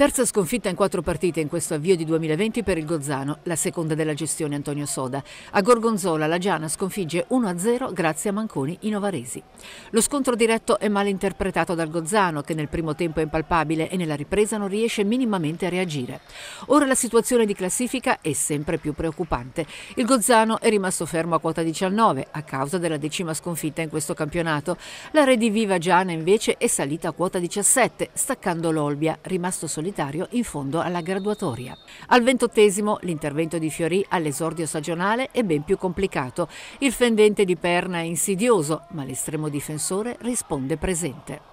Terza sconfitta in quattro partite in questo avvio di 2020 per il Gozzano, la seconda della gestione Antonio Soda. A Gorgonzola la Giana sconfigge 1-0 grazie a Manconi i Novaresi. Lo scontro diretto è mal interpretato dal Gozzano che nel primo tempo è impalpabile e nella ripresa non riesce minimamente a reagire. Ora la situazione di classifica è sempre più preoccupante. Il Gozzano è rimasto fermo a quota 19 a causa della decima sconfitta in questo campionato. La Rediviva Giana invece è salita a quota 17 staccando l'Olbia, rimasto solitario solitario in fondo alla graduatoria. Al ventottesimo l'intervento di Fiorì all'esordio stagionale è ben più complicato. Il fendente di Perna è insidioso, ma l'estremo difensore risponde presente.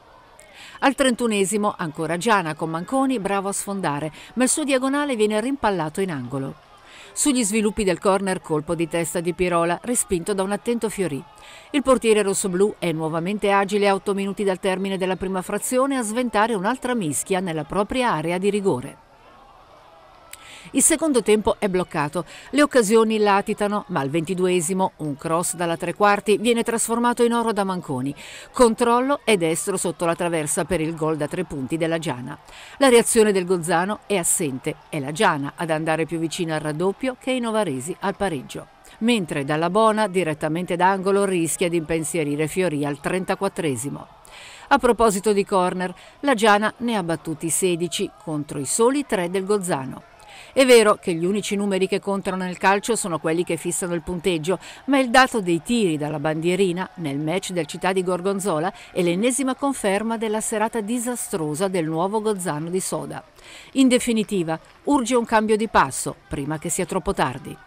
Al trentunesimo ancora Giana con Manconi bravo a sfondare, ma il suo diagonale viene rimpallato in angolo. Sugli sviluppi del corner colpo di testa di Pirola, respinto da un attento Fiorì. Il portiere rossoblù è nuovamente agile a 8 minuti dal termine della prima frazione a sventare un'altra mischia nella propria area di rigore. Il secondo tempo è bloccato, le occasioni latitano, ma al ventiduesimo un cross dalla tre quarti viene trasformato in oro da Manconi. Controllo e destro sotto la traversa per il gol da tre punti della Giana. La reazione del Gozzano è assente, è la Giana ad andare più vicina al raddoppio che i Novaresi al pareggio mentre dalla Bona direttamente d'angolo rischia di impensierire Fiori al 34 A proposito di corner, la Giana ne ha battuti 16 contro i soli 3 del Gozzano. È vero che gli unici numeri che contano nel calcio sono quelli che fissano il punteggio, ma il dato dei tiri dalla bandierina nel match del Città di Gorgonzola è l'ennesima conferma della serata disastrosa del nuovo Gozzano di Soda. In definitiva, urge un cambio di passo prima che sia troppo tardi.